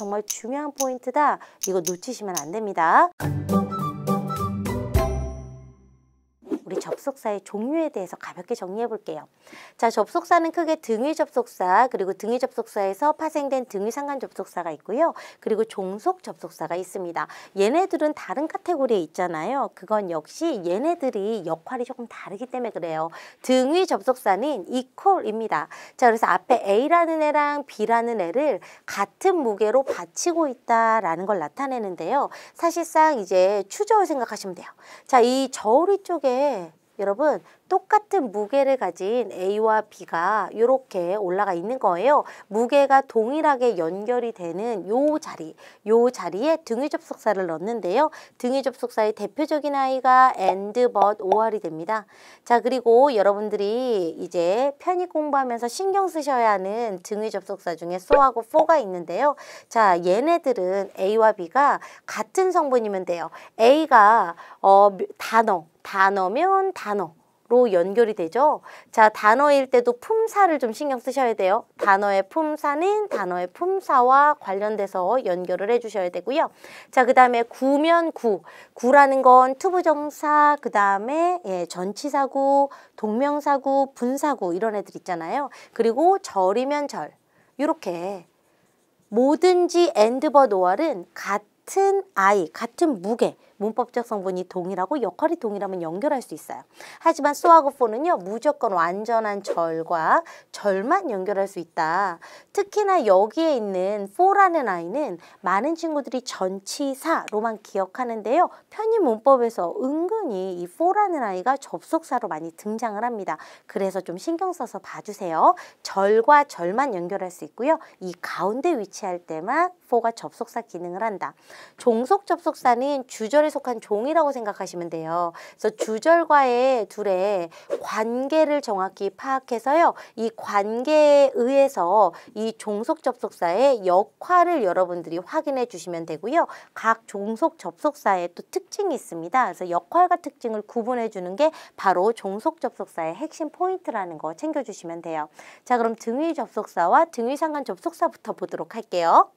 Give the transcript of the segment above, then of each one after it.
정말 중요한 포인트다. 이거 놓치시면 안 됩니다. 우리 접 접속사의 종류에 대해서 가볍게 정리해 볼게요. 자, 접속사는 크게 등위 접속사, 그리고 등위 접속사에서 파생된 등위 상관 접속사가 있고요. 그리고 종속 접속사가 있습니다. 얘네들은 다른 카테고리에 있잖아요. 그건 역시 얘네들이 역할이 조금 다르기 때문에 그래요. 등위 접속사는 equal입니다. 자, 그래서 앞에 A라는 애랑 B라는 애를 같은 무게로 받치고 있다라는 걸 나타내는데요. 사실상 이제 추저을 생각하시면 돼요. 자, 이저울이 쪽에 여러분 똑같은 무게를 가진 A와 B가 이렇게 올라가 있는 거예요. 무게가 동일하게 연결이 되는 요 자리, 요 자리에 등위 접속사를 넣는데요. 등위 접속사의 대표적인 아이가 and, but, or이 됩니다. 자, 그리고 여러분들이 이제 편입 공부하면서 신경 쓰셔야 하는 등위 접속사 중에 so하고 for가 있는데요. 자, 얘네들은 A와 B가 같은 성분이면 돼요. A가 어, 단어, 단어면 단어, 로 연결이 되죠. 자, 단어일 때도 품사를 좀 신경 쓰셔야 돼요. 단어의 품사는 단어의 품사와 관련돼서 연결을 해주셔야 되고요. 자, 그 다음에 구면 구. 구라는 건 투부정사, 그 다음에 예, 전치사구, 동명사구, 분사구 이런 애들 있잖아요. 그리고 절이면 절. 이렇게 뭐든지 엔드버 노얼은 같은 아이, 같은 무게, 문법적 성분이 동일하고 역할이 동일하면 연결할 수 있어요. 하지만 소하고 포는요 무조건 완전한 절과 절만 연결할 수 있다. 특히나 여기에 있는 포라는 아이는 많은 친구들이 전치사로만 기억하는데요. 편입 문법에서 은근히 이 포라는 아이가 접속사로 많이 등장을 합니다. 그래서 좀 신경 써서 봐주세요. 절과 절만 연결할 수 있고요. 이 가운데 위치할 때만 포가 접속사 기능을 한다. 종속 접속사는 주절 주절에 속한 종이라고 생각하시면 돼요. 그래서 주절과의 둘의 관계를 정확히 파악해서요. 이 관계에 의해서 이 종속 접속사의 역할을 여러분들이 확인해 주시면 되고요. 각 종속 접속사의 또 특징이 있습니다. 그래서 역할과 특징을 구분해 주는 게 바로 종속 접속사의 핵심 포인트라는 거 챙겨 주시면 돼요. 자, 그럼 등위 접속사와 등위 상관 접속사부터 보도록 할게요.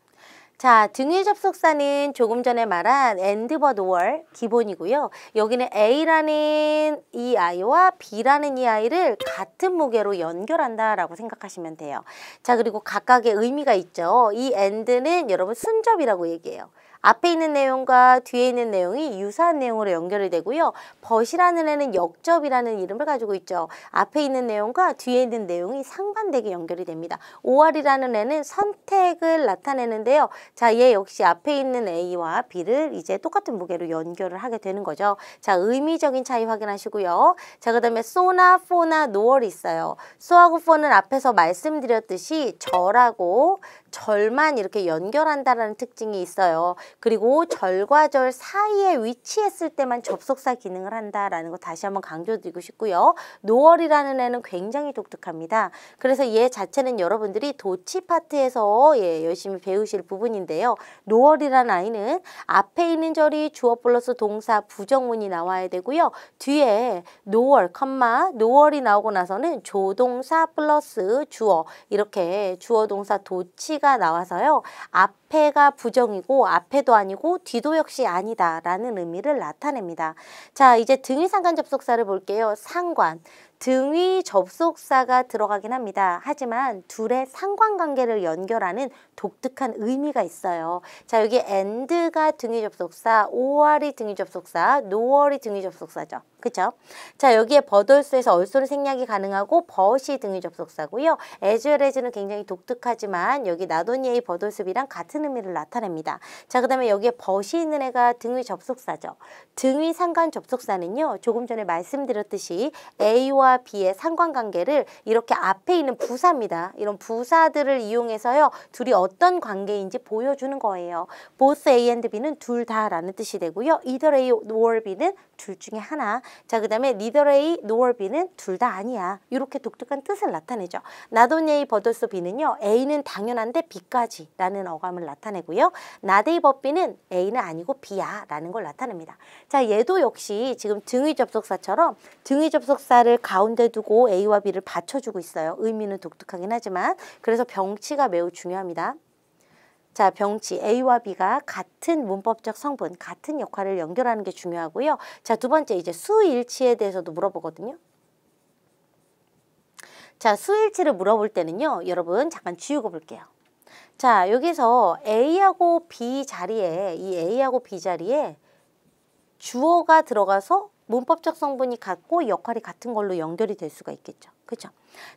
자, 등위 접속사는 조금 전에 말한 and but or 기본이고요. 여기는 A라는 이 아이와 B라는 이 아이를 같은 무게로 연결한다라고 생각하시면 돼요. 자, 그리고 각각의 의미가 있죠. 이 and는 여러분 순접이라고 얘기해요. 앞에 있는 내용과 뒤에 있는 내용이 유사한 내용으로 연결이 되고요. 벗이라는 애는 역접이라는 이름을 가지고 있죠. 앞에 있는 내용과 뒤에 있는 내용이 상반되게 연결이 됩니다. 오알이라는 애는 선택을 나타내는데요. 자, 얘 역시 앞에 있는 A와 B를 이제 똑같은 무게로 연결을 하게 되는 거죠. 자, 의미적인 차이 확인하시고요. 자, 그 다음에 소나, 포나, 노얼 있어요. 소하고 포는 앞에서 말씀드렸듯이 저라고 절만 이렇게 연결한다는 특징이 있어요. 그리고 절과 절 사이에 위치했을 때만 접속사 기능을 한다라는 거 다시 한번 강조드리고 싶고요. 노월이라는 애는 굉장히 독특합니다. 그래서 얘 자체는 여러분들이 도치 파트에서 예, 열심히 배우실 부분인데요. 노월이라는 아이는 앞에 있는 절이 주어 플러스 동사 부정문이 나와야 되고요. 뒤에 노월, 컴마, 노월이 나오고 나서는 조동사 플러스 주어 이렇게 주어 동사 도치 앞가 나와서요. 앞에가 부정이고 앞에도 아니고 뒤도 역시 아니다라는 의미를 나타냅니다. 자, 이제 등위상관 접속사를 볼게요. 상관. 등위 접속사가 들어가긴 합니다. 하지만 둘의 상관관계를 연결하는 독특한 의미가 있어요. 자 여기 and가 등위 접속사, or이 등위 접속사, n o r 이 등위 접속사죠. 그쵸? 자 여기에 버덜수에서 얼소를 생략이 가능하고 버시 등위 접속사고요. as well as는 굉장히 독특하지만 여기 나도니의 버덜수비랑 같은 의미를 나타냅니다. 자그 다음에 여기에 버시 있는 애가 등위 접속사죠. 등위 상관 접속사는요. 조금 전에 말씀드렸듯이 a와 비의 상관관계를 이렇게 앞에 있는 부사입니다. 이런 부사들을 이용해서요. 둘이 어떤 관계인지 보여주는 거예요. both A and B는 둘 다라는 뜻이 되고요. either A nor B는 둘 중에 하나. 자, 그 다음에 neither A nor B는 둘 다 아니야. 이렇게 독특한 뜻을 나타내죠. not on A but also B는요. A는 당연한데 B까지 라는 어감을 나타내고요. not A but B는 A는 아니고 B야 라는 걸 나타냅니다. 자, 얘도 역시 지금 등위 접속사처럼 등위 접속사를 가 가운데 두고 A와 B를 받쳐주고 있어요. 의미는 독특하긴 하지만 그래서 병치가 매우 중요합니다. 자, 병치 A와 B가 같은 문법적 성분, 같은 역할을 연결하는 게 중요하고요. 자, 두 번째 이제 수일치에 대해서도 물어보거든요. 자, 수일치를 물어볼 때는요. 여러분 잠깐 지우고 볼게요. 자, 여기서 A하고 B 자리에 이 A하고 B 자리에 주어가 들어가서 문법적 성분이 같고 역할이 같은 걸로 연결이 될 수가 있겠죠. 그렇죠?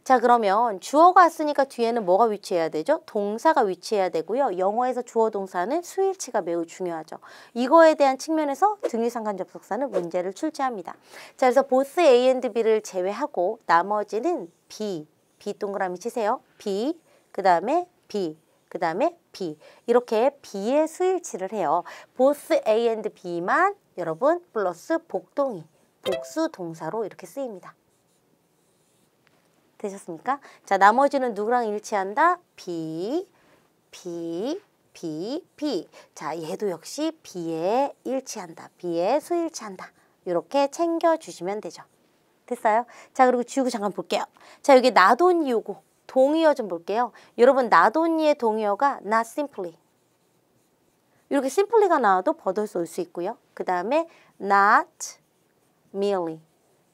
자 그러면 주어가 왔으니까 뒤에는 뭐가 위치해야 되죠? 동사가 위치해야 되고요. 영어에서 주어 동사는 수일치가 매우 중요하죠. 이거에 대한 측면에서 등위상관 접속사는 문제를 출제합니다. 자 그래서 보스 A and B를 제외하고 나머지는 B, B 동그라미 치세요. B, 그 다음에 B, 그 다음에 B 이렇게 B의 수일치를 해요. 보스 A and B만 여러분 플러스 복동이 복수 동사로 이렇게 쓰입니다. 되셨습니까? 자 나머지는 누구랑 일치한다? B, B, B, B 자 얘도 역시 B에 일치한다. B에 수일치한다. 이렇게 챙겨주시면 되죠. 됐어요? 자 그리고 지우고 잠깐 볼게요. 자 여기 나돈 이오고 동의어 좀 볼게요. 여러분 나도니의 동의어가 not simply. 이렇게 simply가 나와도 벗을 수 있고요. 그 다음에 not merely.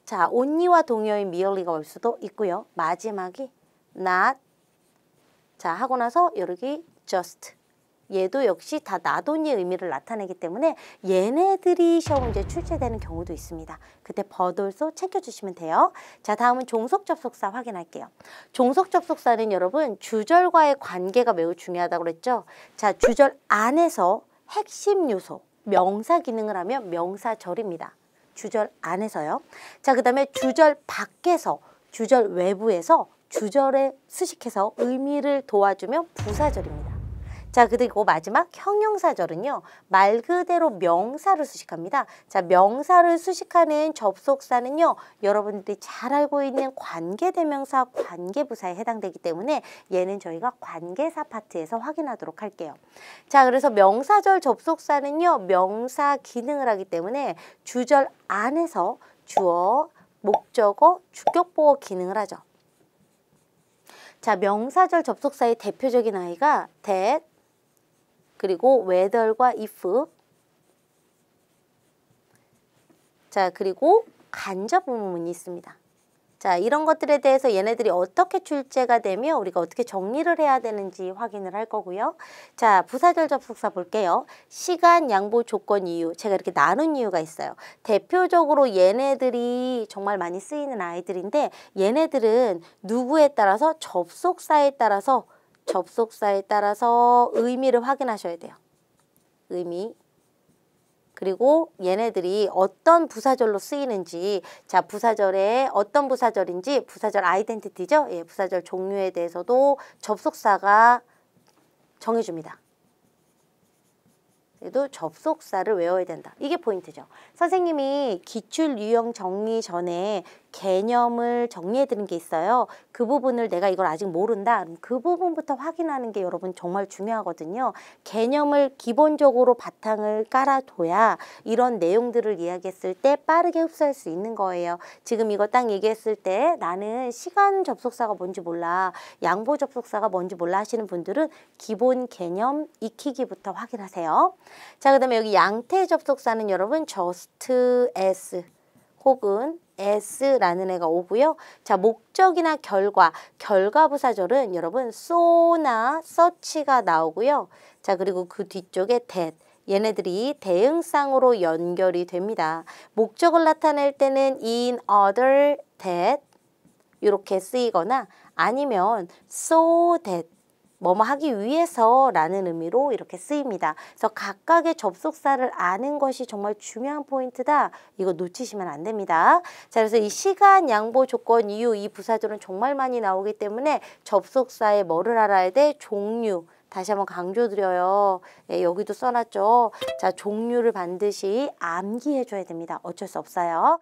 자, only와 동의어인 merely가 올 수도 있고요. 마지막이 not. 자, 하고 나서 여기 just. 얘도 역시 다 나돈의 의미를 나타내기 때문에 얘네들이 시험 문제 출제되는 경우도 있습니다. 그때 버돌소 챙겨주시면 돼요. 자 다음은 종속 접속사 확인할게요. 종속 접속사는 여러분 주절과의 관계가 매우 중요하다고 그랬죠. 자 주절 안에서 핵심 요소 명사 기능을 하면 명사절입니다. 주절 안에서요. 자, 그 다음에 주절 밖에서, 주절 외부에서 주절에 수식해서 의미를 도와주면 부사절입니다. 자 그리고 마지막 형용사절은요 말 그대로 명사를 수식합니다. 자 명사를 수식하는 접속사는요 여러분들이 잘 알고 있는 관계대명사 관계부사에 해당되기 때문에 얘는 저희가 관계사 파트에서 확인하도록 할게요. 자 그래서 명사절 접속사는요 명사 기능을 하기 때문에 주절 안에서 주어, 목적어, 주격보호 기능을 하죠. 자, 명사절 접속사의 대표적인 아이가 that, 그리고 whether과 if 자 그리고 간접 부문이 있습니다. 자 이런 것들에 대해서 얘네들이 어떻게 출제가 되며 우리가 어떻게 정리를 해야 되는지 확인을 할 거고요. 자 부사절 접속사 볼게요. 시간, 양보, 조건, 이유 제가 이렇게 나눈 이유가 있어요. 대표적으로 얘네들이 정말 많이 쓰이는 아이들인데 얘네들은 누구에 따라서 접속사에 따라서 접속사에 따라서 의미를 확인하셔야 돼요. 의미. 그리고 얘네들이 어떤 부사절로 쓰이는지 자 부사절에 어떤 부사절인지 부사절 아이덴티티죠. 예, 부사절 종류에 대해서도 접속사가 정해줍니다. 도 접속사를 외워야 된다. 이게 포인트죠. 선생님이 기출 유형 정리 전에 개념을 정리해 드린 게 있어요. 그 부분을 내가 이걸 아직 모른다. 그럼그 부분부터 확인하는 게 여러분 정말 중요하거든요. 개념을 기본적으로 바탕을 깔아둬야 이런 내용들을 이야기했을 때 빠르게 흡수할 수 있는 거예요. 지금 이거 딱 얘기했을 때 나는 시간 접속사가 뭔지 몰라. 양보 접속사가 뭔지 몰라 하시는 분들은 기본 개념 익히기부터 확인하세요. 자, 그다음에 여기 양태 접속사는 여러분 just as 혹은 s라는 애가 오고요. 자, 목적이나 결과, 결과 부사절은 여러분 so나 search가 나오고요. 자, 그리고 그 뒤쪽에 that 얘네들이 대응상으로 연결이 됩니다. 목적을 나타낼 때는 in order that 이렇게 쓰이거나 아니면 so that 뭐뭐 하기 위해서라는 의미로 이렇게 쓰입니다. 그래서 각각의 접속사를 아는 것이 정말 중요한 포인트다. 이거 놓치시면 안 됩니다. 자, 그래서 이 시간, 양보, 조건, 이후이 부사절은 정말 많이 나오기 때문에 접속사의 뭐를 알아야 돼? 종류. 다시 한번 강조드려요. 예, 여기도 써놨죠. 자, 종류를 반드시 암기해줘야 됩니다. 어쩔 수 없어요.